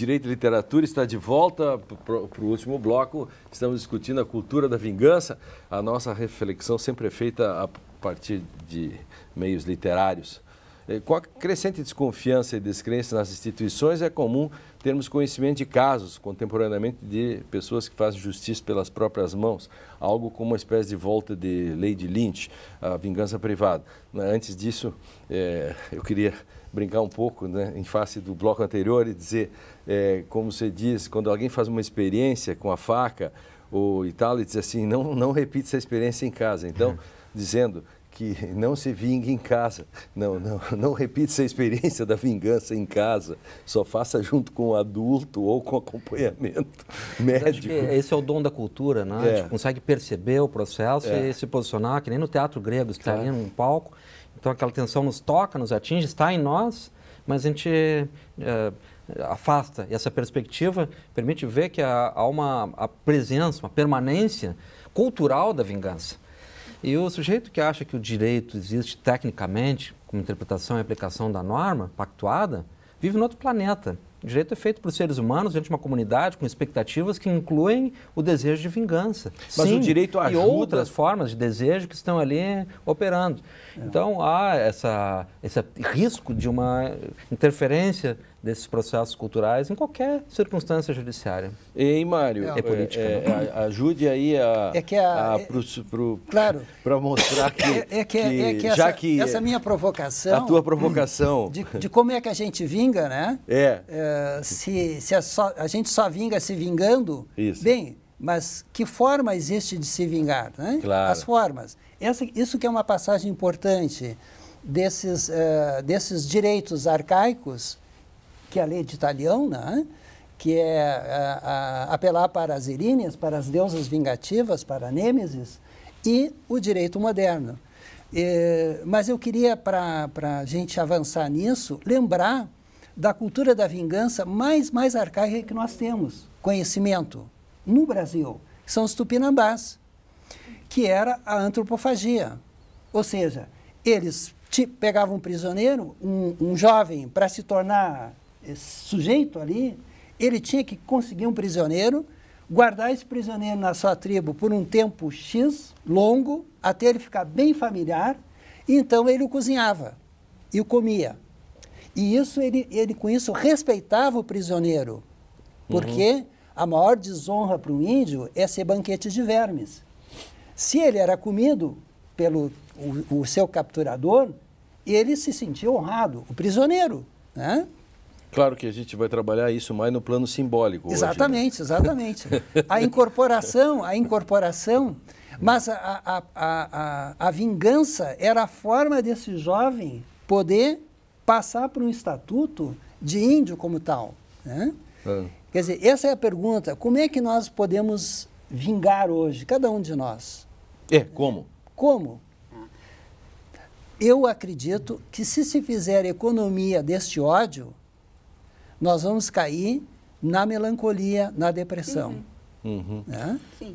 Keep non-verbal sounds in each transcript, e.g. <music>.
Direito e Literatura está de volta para o último bloco. Estamos discutindo a cultura da vingança. A nossa reflexão sempre é feita a partir de meios literários. Eh, com a crescente desconfiança e descrença nas instituições, é comum termos conhecimento de casos, contemporaneamente, de pessoas que fazem justiça pelas próprias mãos, algo como uma espécie de volta de Lady Lynch, a vingança privada. Antes disso, é, eu queria brincar um pouco né, em face do bloco anterior e dizer, é, como você diz, quando alguém faz uma experiência com a faca ou e tal, diz assim, não, não repita essa experiência em casa. Então, <laughs> dizendo que não se vingue em casa, não, não, não repita essa experiência da vingança em casa, só faça junto com o um adulto ou com acompanhamento <laughs> médico. Esse é o dom da cultura, né? É. A gente é. consegue perceber o processo é. e se posicionar, que nem no teatro grego, está claro. ali num palco, então aquela tensão nos toca, nos atinge, está em nós, mas a gente eh, afasta. E essa perspectiva permite ver que há, há uma a presença, uma permanência cultural da vingança. E o sujeito que acha que o direito existe tecnicamente, como interpretação e aplicação da norma pactuada, vive no outro planeta. O direito é feito por seres humanos diante de uma comunidade com expectativas que incluem o desejo de vingança. Mas Sim, o direito ajuda... E outras formas de desejo que estão ali operando. É. Então há essa, esse risco de uma interferência desses processos culturais em qualquer circunstância judiciária. Ei, Mário, é, é política. É, né? é, ajude aí a, é que a, a é- pro, claro para mostrar <laughs> é, é que, é, que, que, que essa, já que essa minha provocação a tua provocação <clears throat> de, de como é que a gente vinga, né? É. se se a, só, a gente só vinga se vingando, Isso. bem, mas que forma existe de se vingar, né? Claro. As formas. Essa, isso que é uma passagem importante desses eh, desses direitos arcaicos que é a lei é de né? que é a, a, apelar para as iríneas, para as deusas vingativas, para a Nêmesis, e o direito moderno. E, mas eu queria, para a gente avançar nisso, lembrar da cultura da vingança mais, mais arcaica que nós temos, conhecimento, no Brasil, são os tupinambás, que era a antropofagia. Ou seja, eles pegavam um prisioneiro, um, um jovem, para se tornar eh, sujeito ali, ele tinha que conseguir um prisioneiro, guardar esse prisioneiro na sua tribo por um tempo X, longo, até ele ficar bem familiar, e então ele o cozinhava e o comia. E isso ele, ele com isso respeitava o prisioneiro, porque uhum. a maior desonra para um índio é ser banquete de vermes. Se ele era comido pelo o, o seu capturador, ele se sentia honrado, o prisioneiro. Né? Claro que a gente vai trabalhar isso mais no plano simbólico. Exatamente, hoje, né? exatamente. A incorporação, a incorporação, mas a, a, a, a, vingança era a forma desse jovem poder passar por um estatuto de índio como tal. Né? É. Quer dizer, essa é a pergunta: como é que nós podemos vingar hoje, cada um de nós? É, como? Como? Eu acredito que se se fizer economia deste ódio, nós vamos cair na melancolia, na depressão. Uhum. Uhum. É? Né?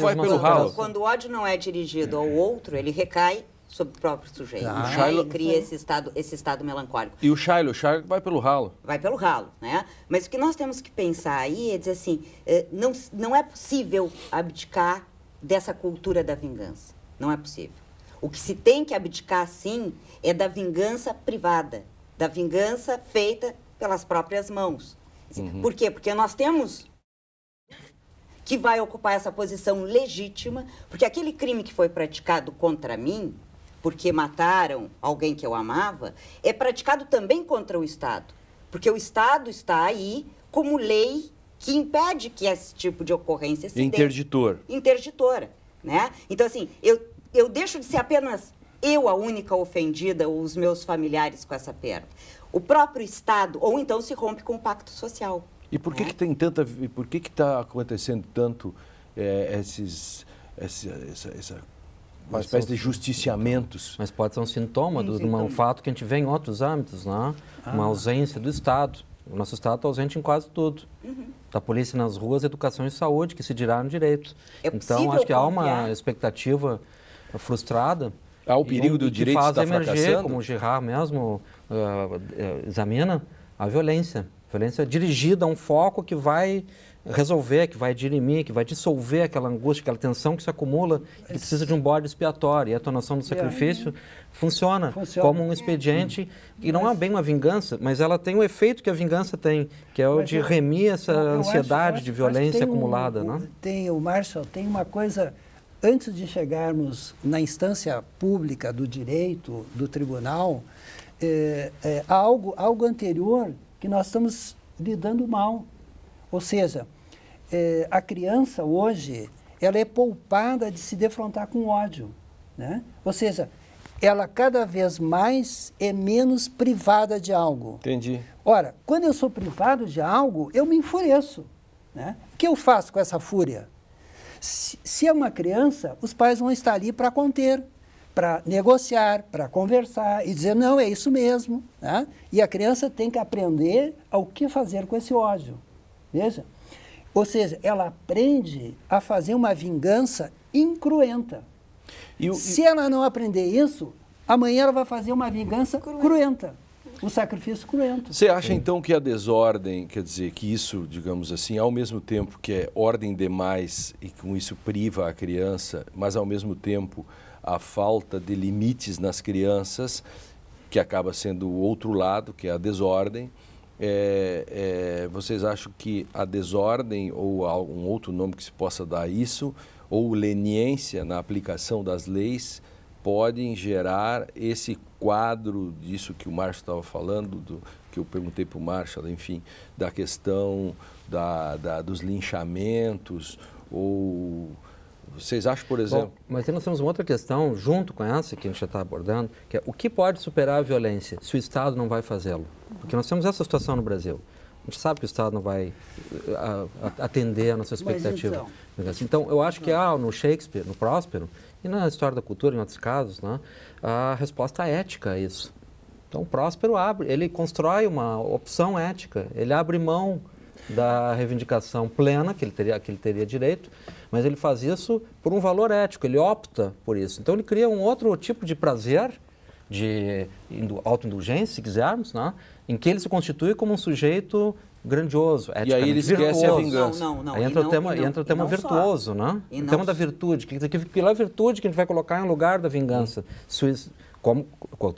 vai pelo ralo. Quando o ódio não é dirigido é. ao outro, ele recai sobre o próprio sujeito. Ah. Né? Shiloh... E cria esse estado, esse estado melancólico. E o Shiloh, Shiloh vai pelo ralo. Vai pelo ralo, né? Mas o que nós temos que pensar aí é dizer assim, eh, não, não é possível abdicar dessa cultura da vingança. Não é possível. O que se tem que abdicar, sim, é da vingança privada da vingança feita pelas próprias mãos. Assim, uhum. Por quê? Porque nós temos que vai ocupar essa posição legítima, porque aquele crime que foi praticado contra mim, porque mataram alguém que eu amava, é praticado também contra o Estado. Porque o Estado está aí como lei que impede que esse tipo de ocorrência se Interditor. Dê. Interditora. Né? Então, assim, eu, eu deixo de ser apenas eu a única ofendida ou os meus familiares com essa perda. O próprio Estado, ou então se rompe com o pacto social. E por que, né? que tem tanta. Por que está acontecendo tanto é, esses, essa, essa, essa uma espécie de justiciamentos. Mas pode ser um sintoma do, de então. um fato que a gente vê em outros âmbitos, né? Ah. Uma ausência do Estado. O nosso Estado está ausente em quase tudo. Uhum. Da tá polícia nas ruas, educação e saúde, que se dirá no É então, acho que há uma expectativa frustrada Há o perigo do direito que faz estar emerger, fracassando? como o Girard mesmo uh, examina, a violência. A violência dirigida a um foco que vai resolver, que vai dirimir, que vai dissolver aquela angústia, aquela tensão que se acumula, que precisa de um bode expiatório. E a tonação do sacrifício funciona, funciona. como um expediente. E não é mas... é bem uma vingança, mas ela tem o efeito que a vingança tem, que é o de remir essa ansiedade acho, de violência acumulada. Um, né? Tem, o Marshall tem uma coisa antes de chegarmos na instância pública do direito, do tribunal, é, é, há algo, algo anterior que nós estamos lidando mal. Ou seja, é, a criança hoje ela é poupada de se defrontar com ódio. Né? Ou seja, ela cada vez mais é menos privada de algo. Entendi. Ora, quando eu sou privado de algo, eu me enfureço. Né? O que eu faço com essa fúria? Se, se é uma criança, os pais vão estar ali para conter, para negociar, para conversar e dizer, não, é isso mesmo. Né? E a criança tem que aprender ao que fazer com esse ódio. Veja? Ou seja, ela aprende a fazer uma vingança incruenta. Se ela não aprender isso, amanhã ela vai fazer uma vingança cruenta. cruenta o sacrifício cruento. Você acha então que a desordem, quer dizer, que isso, digamos assim, ao mesmo tempo que é ordem demais e com isso priva a criança, mas ao mesmo tempo a falta de limites nas crianças, que acaba sendo o outro lado, que é a desordem, é, é, vocês acham que a desordem ou algum outro nome que se possa dar a isso, ou leniência na aplicação das leis, podem gerar esse quadro disso que o Márcio estava falando, do, que eu perguntei para o Márcio, né, enfim, da questão da, da, dos linchamentos, ou vocês acham, por exemplo... Bom, mas nós temos uma outra questão, junto com essa que a gente já está abordando, que é o que pode superar a violência se o Estado não vai fazê-lo? Porque nós temos essa situação no Brasil. A gente sabe que o Estado não vai eh, atender a nossa então expectativa. Mas, então... então, eu acho que há ah, no Shakespeare, no Próspero, e na história da cultura, em outros casos, né, a resposta é ética a isso. Então, Próspero abre, ele constrói uma opção ética, ele abre mão da reivindicação plena que ele teria, que ele teria direito, mas ele faz isso por um valor ético, ele opta por isso. Então, ele cria um outro tipo de prazer, de autoindulgência, se quisermos, né, em que ele se constitui como um sujeito grandioso, E aí ele esquece virtuoso. a vingança. Não, não, não. Aí entra, não, o tema, não, entra o tema virtuoso, né? E o tema da virtude, que, que, que é virtude que a gente vai colocar em lugar da vingança. Sim. Como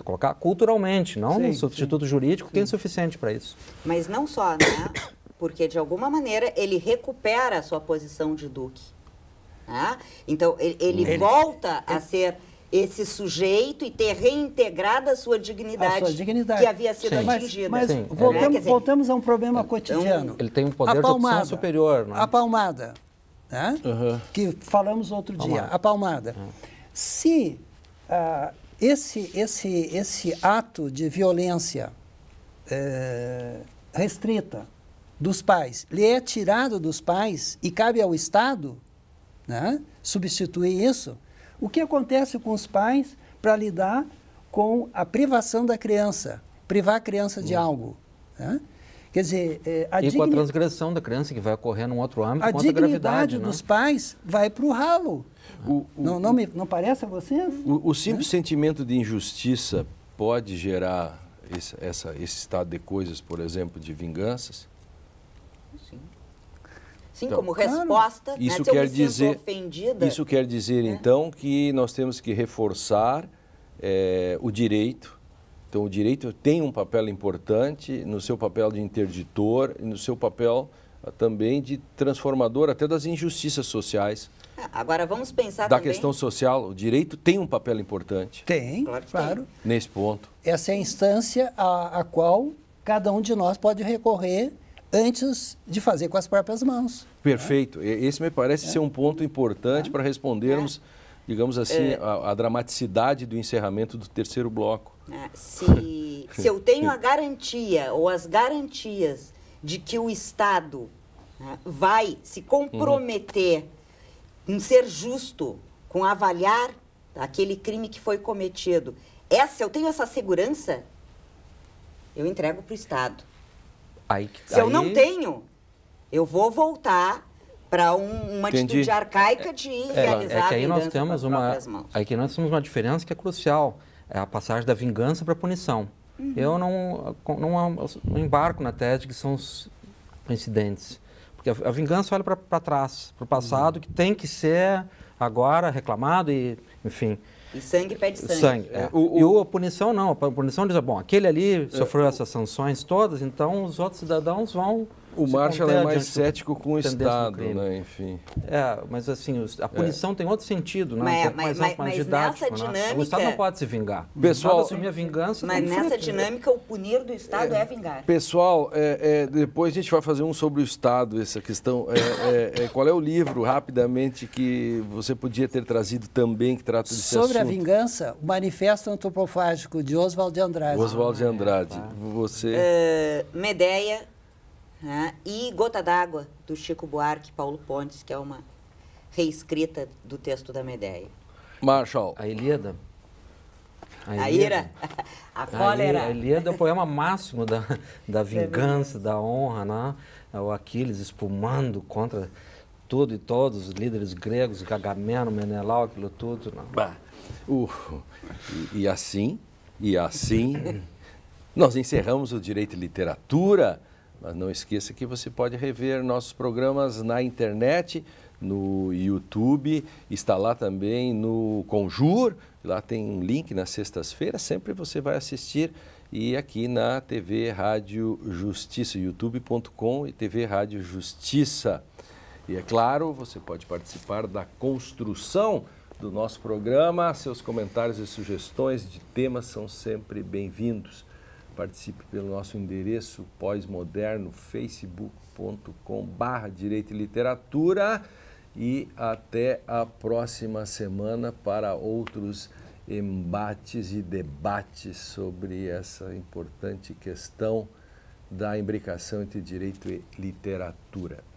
colocar culturalmente, não sim, substituto sim. jurídico que é insuficiente para isso. Mas não só, né? Porque de alguma maneira ele recupera a sua posição de duque. Né? Então ele, ele, ele volta a ser esse sujeito e ter reintegrado a sua dignidade, a sua dignidade. que havia sido Sim. atingida. Mas, mas né? voltamos, dizer, voltamos, a um problema cotidiano. ele tem um poder palmada, de opção superior. A palmada, né? Uhum. que falamos outro palmada. dia, a palmada. Uhum. Se uh, esse, esse, esse ato de violência uh, restrita dos pais lhe é tirado dos pais e cabe ao Estado né, substituir isso, o que acontece com os pais para lidar com a privação da criança, privar a criança de hum. algo? Né? Quer dizer, é, a E digni... com a transgressão da criança que vai ocorrer num outro âmbito, a dignidade gravidade, né? dos né? pais vai para o ralo. não, não, me, não parece a vocês? O, o simples né? sentimento de injustiça pode gerar esse, essa, esse estado de coisas, por exemplo, de vinganças? Sim. Sim, então, como resposta, claro, né? isso né? quer dizer, ofendida. Isso quer dizer, né? então, que nós temos que reforçar é, o direito. Então, o direito tem um papel importante no seu papel de interditor, e no seu papel ah, também de transformador até das injustiças sociais. Ah, agora vamos pensar da também... questão social, o direito tem um papel importante. Tem, claro. claro. Nesse ponto. Essa é a instância a, a qual cada um de nós pode recorrer antes de fazer com as próprias mãos. Perfeito. Né? Esse me parece é. ser um ponto importante é. para respondermos, é. digamos assim, é. a, a, dramaticidade do encerramento do terceiro bloco. É, se, <laughs> se eu tenho a garantia ou as garantias de que o Estado né, vai se comprometer uhum. em ser justo com avaliar aquele crime que foi cometido, essa eu tenho essa segurança, eu entrego para o Estado. Aí, Se aí... eu não tenho, eu vou voltar para um, uma Entendi. atitude arcaica de é, realizar é, é que aí nós temos uma aí que nós temos uma diferença que é crucial é a passagem da vingança para a punição uhum. eu não, não, não embarco na tese de que são os incidentes porque a, a vingança olha para trás para o passado uhum. que tem que ser agora reclamado e enfim e sangue pede sangue. sangue é. é. o, o, e a punição não, a punição diz, bom, aquele ali é. sofreu essas sanções todas, então os outros cidadãos vão o Marshall é mais né? tipo, cético com o Estado, né? Enfim. É, mas assim, a é. punição é. tem outro sentido, né? Mas, mas, mais, mas, mais didático, nessa né? dinâmica... Né? O Estado não pode se vingar. Pessoal, o Estado assumir a vingança... Mas nessa dinâmica, o punir do Estado é, é vingar. Pessoal, é, é, depois a gente vai fazer um sobre o Estado, essa questão. É, qual é o livro, rapidamente, que você podia ter trazido também, que trata desse sobre assunto? Sobre a vingança, o Manifesto Antropofágico, de Oswald de Andrade. Oswald de ah, Andrade. Tá. Você... Uh, Medeia né? E Gota d'Água, do Chico Buarque Paulo Pontes, que é uma reescrita do texto da Medeia. Marshall. A Ilíada. A, Ira, <laughs> a cólera. A Ilíada é o poema máximo da, da vingança, da honra, né? É o Aquiles espumando contra tudo e todos, os líderes gregos, Gagameno, Menelau, aquilo tudo. Né? Uh, e, e assim, e assim, <coughs> nós encerramos o Direito e Literatura. Mas não esqueça que você pode rever nossos programas na internet, no YouTube, está lá também no Conjur, lá tem um link na sexta-feira. sempre você vai assistir e aqui na TV Rádio Justiça, youtube.com e TV Rádio Justiça. E é claro, você pode participar da construção do nosso programa, seus comentários e sugestões de temas são sempre bem-vindos. Participe pelo nosso endereço pós-moderno, facebook.com barra Direito e Literatura. E até a próxima semana para outros embates e debates sobre essa importante questão da imbricação entre direito e literatura.